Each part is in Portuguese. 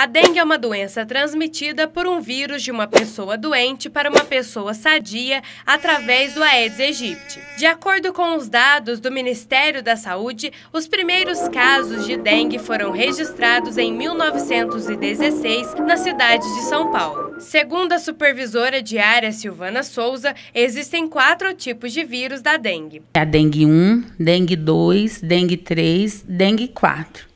A dengue é uma doença transmitida por um vírus de uma pessoa doente para uma pessoa sadia através do Aedes aegypti. De acordo com os dados do Ministério da Saúde, os primeiros casos de dengue foram registrados em 1916 na cidade de São Paulo. Segundo a supervisora de área Silvana Souza, existem quatro tipos de vírus da dengue. É a dengue 1, dengue 2, dengue 3, dengue 4.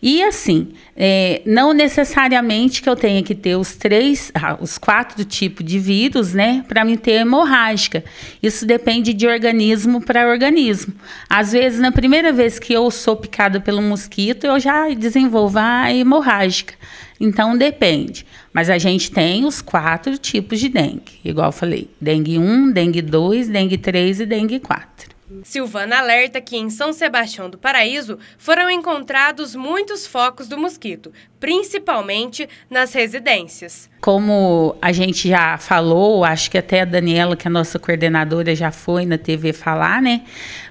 E assim, é, não necessariamente que eu tenha que ter os três, ah, os quatro tipos de vírus, né, para me ter hemorrágica. Isso depende de organismo para organismo. Às vezes, na primeira vez que eu sou picada pelo mosquito, eu já desenvolvo a hemorrágica. Então depende. Mas a gente tem os quatro tipos de dengue, igual eu falei: dengue 1, dengue 2, dengue 3 e dengue 4. Silvana alerta que em São Sebastião do Paraíso foram encontrados muitos focos do mosquito, principalmente nas residências. Como a gente já falou, acho que até a Daniela, que é a nossa coordenadora, já foi na TV falar, né?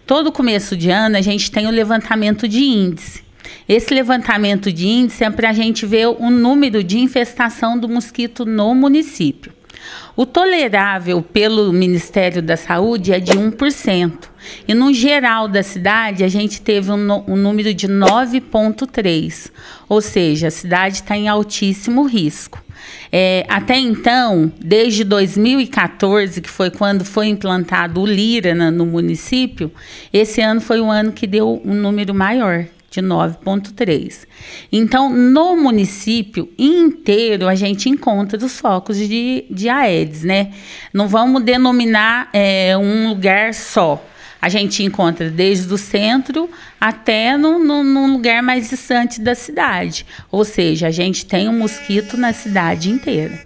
Todo começo de ano a gente tem o levantamento de índice. Esse levantamento de índice é para a gente ver o número de infestação do mosquito no município. O tolerável pelo Ministério da Saúde é de 1%. E no geral da cidade, a gente teve um, um número de 9,3, ou seja, a cidade está em altíssimo risco. É, até então, desde 2014, que foi quando foi implantado o Lira na, no município, esse ano foi o ano que deu um número maior, de 9,3. Então, no município inteiro, a gente encontra os focos de, de Aedes, né? Não vamos denominar é, um lugar só. A gente encontra desde o centro até num, lugar mais distante da cidade. Ou seja, a gente tem um mosquito na cidade inteira.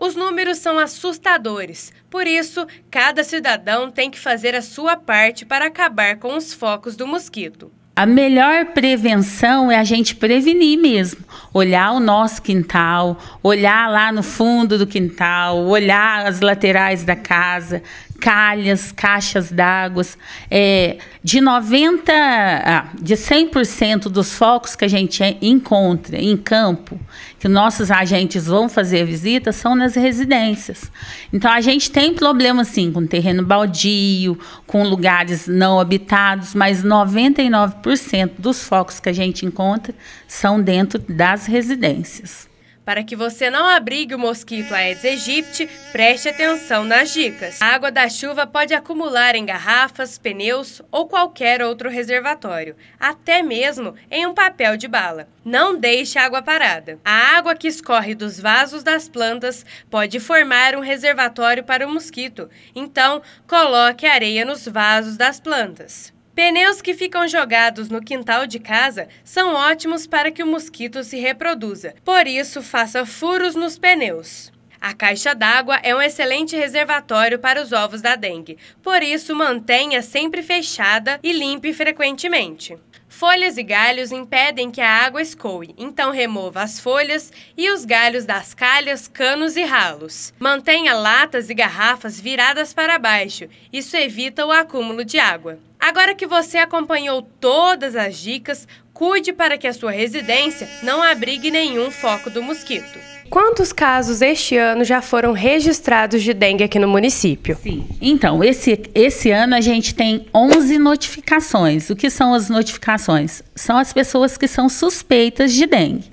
Os números são assustadores, por isso, cada cidadão tem que fazer a sua parte para acabar com os focos do mosquito. A melhor prevenção é a gente prevenir mesmo. Olhar o nosso quintal, olhar lá no fundo do quintal, olhar as laterais da casa, calhas, caixas d'água. É, de 90, ah, de 100% dos focos que a gente encontra em campo, que nossos agentes vão fazer visita, são nas residências. Então a gente tem problema sim com terreno baldio, com lugares não habitados, mas 99% dos focos que a gente encontra são dentro das residências. Para que você não abrigue o mosquito Aedes aegypti, preste atenção nas dicas. A água da chuva pode acumular em garrafas, pneus ou qualquer outro reservatório, até mesmo em um papel de bala. Não deixe a água parada. A água que escorre dos vasos das plantas pode formar um reservatório para o mosquito, então coloque areia nos vasos das plantas. Pneus que ficam jogados no quintal de casa são ótimos para que o mosquito se reproduza. Por isso, faça furos nos pneus. A caixa d'água é um excelente reservatório para os ovos da dengue. Por isso, mantenha sempre fechada e limpe frequentemente. Folhas e galhos impedem que a água escoe, então remova as folhas e os galhos das calhas, canos e ralos. Mantenha latas e garrafas viradas para baixo, isso evita o acúmulo de água. Agora que você acompanhou todas as dicas, cuide para que a sua residência não abrigue nenhum foco do mosquito. Quantos casos este ano já foram registrados de dengue aqui no município? Sim. Então, esse, esse ano a gente tem 11 notificações. O que são as notificações? São as pessoas que são suspeitas de dengue.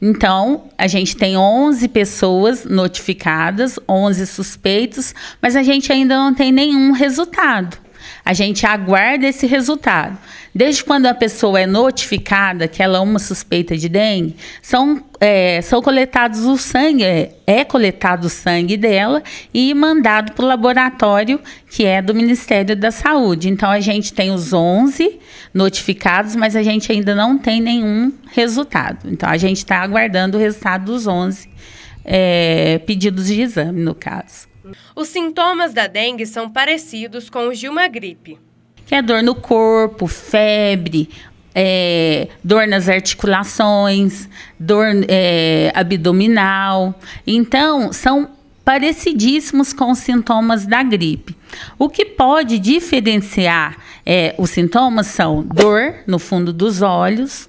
Então, a gente tem 11 pessoas notificadas, 11 suspeitos, mas a gente ainda não tem nenhum resultado. A gente aguarda esse resultado. Desde quando a pessoa é notificada que ela é uma suspeita de dengue, são, é, são coletados o sangue, é, é coletado o sangue dela e mandado para o laboratório que é do Ministério da Saúde. Então a gente tem os 11 notificados, mas a gente ainda não tem nenhum resultado. Então a gente está aguardando o resultado dos 11 é, pedidos de exame, no caso. Os sintomas da dengue são parecidos com os de uma gripe. Que é dor no corpo, febre, é, dor nas articulações, dor é, abdominal. Então, são parecidíssimos com os sintomas da gripe. O que pode diferenciar é, os sintomas são dor no fundo dos olhos,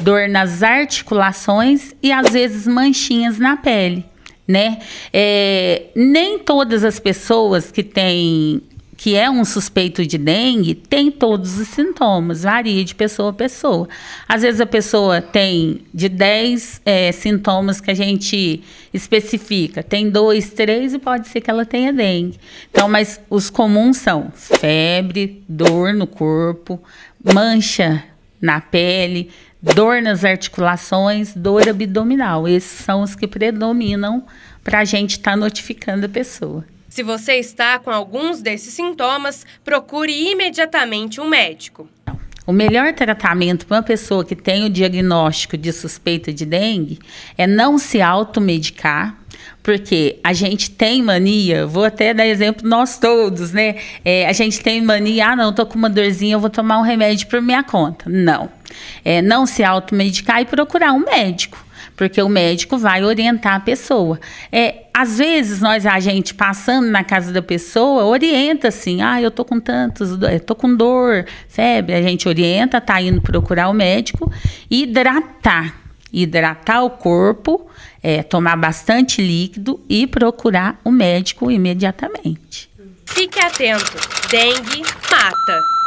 dor nas articulações e às vezes manchinhas na pele né? É, nem todas as pessoas que têm que é um suspeito de dengue tem todos os sintomas, varia de pessoa a pessoa. Às vezes a pessoa tem de 10 é, sintomas que a gente especifica, tem dois, três e pode ser que ela tenha dengue. Então, mas os comuns são febre, dor no corpo, mancha na pele, dor nas articulações, dor abdominal. Esses são os que predominam para a gente estar tá notificando a pessoa. Se você está com alguns desses sintomas, procure imediatamente um médico. O melhor tratamento para uma pessoa que tem o diagnóstico de suspeita de dengue é não se automedicar, porque a gente tem mania, vou até dar exemplo nós todos, né? É, a gente tem mania, ah, não, tô com uma dorzinha, eu vou tomar um remédio por minha conta. Não. É, não se automedicar e procurar um médico porque o médico vai orientar a pessoa. É, às vezes nós a gente passando na casa da pessoa orienta assim, ah, eu tô com tantos, é, tô com dor, febre, a gente orienta, tá indo procurar o médico e hidratar hidratar o corpo, é, tomar bastante líquido e procurar o médico imediatamente. Fique atento, dengue mata.